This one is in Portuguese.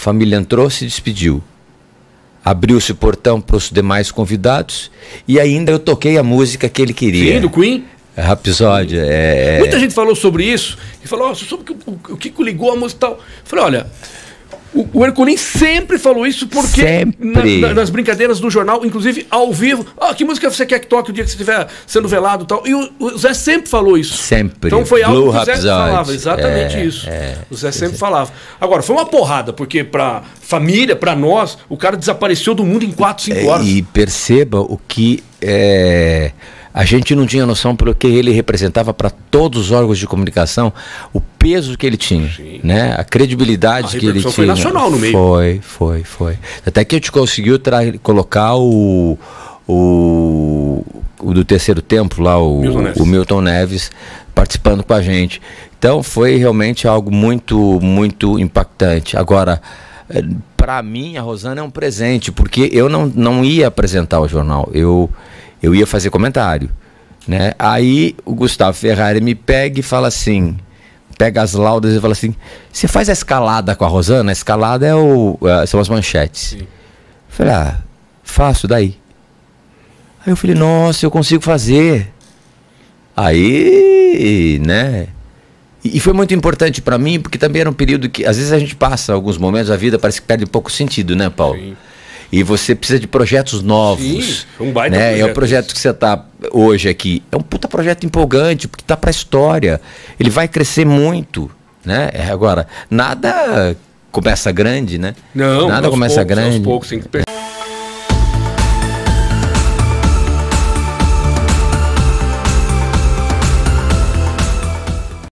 A família entrou, se despediu. Abriu-se o portão para os demais convidados e ainda eu toquei a música que ele queria. Sim, do Queen? É, Rapsódia, é, é. Muita gente falou sobre isso e falou: oh, sobre o que o Kiko ligou a música e tal. Eu falei: olha, o, o Herculin sempre falou isso porque sempre. Na, na, nas brincadeiras do jornal, inclusive ao vivo, ah, que música você quer que toque o dia que você estiver sendo velado e tal. E o, o, Zé sempre falou isso. Sempre. Então foi algo Blue que o Zé Rapsod. falava, é, exatamente é, isso. É, o Zé sempre é. falava. Agora, foi uma porrada, porque para família, para nós, o cara desapareceu do mundo em 4, 5 é, horas. E perceba o que é a gente não tinha noção pelo que ele representava para todos os órgãos de comunicação, o peso que ele tinha, né? A credibilidade a que ele tinha. Foi nacional no meio. Foi, foi, foi. Até que a gente conseguiu colocar o, o, o, do terceiro tempo lá, o Milton, Neves. o Milton Neves, participando com a gente. Então foi realmente algo muito, muito impactante. Agora, eh, para mim, a Rosana é um presente, porque eu não, não ia apresentar o jornal. Eu eu ia fazer comentário. Né? Aí o Gustavo Ferrari me pega e fala assim: pega as laudas e fala assim: você faz a escalada com a Rosana? A escalada é o, é, são as manchetes. Sim. Eu falei: ah, faço daí. Aí eu falei: nossa, eu consigo fazer. Aí, né? E foi muito importante para mim, porque também era um período que, às vezes, a gente passa alguns momentos, a vida parece que perde um pouco sentido, né, Paulo? Sim. E você precisa de projetos novos. Sim, um baita né? Projeto. É o projeto que você está hoje aqui. É um puta projeto empolgante, porque está para a história. Ele vai crescer muito. Né? É, agora, nada começa grande, né? Não, nada começa poucos, grande. Aos poucos, que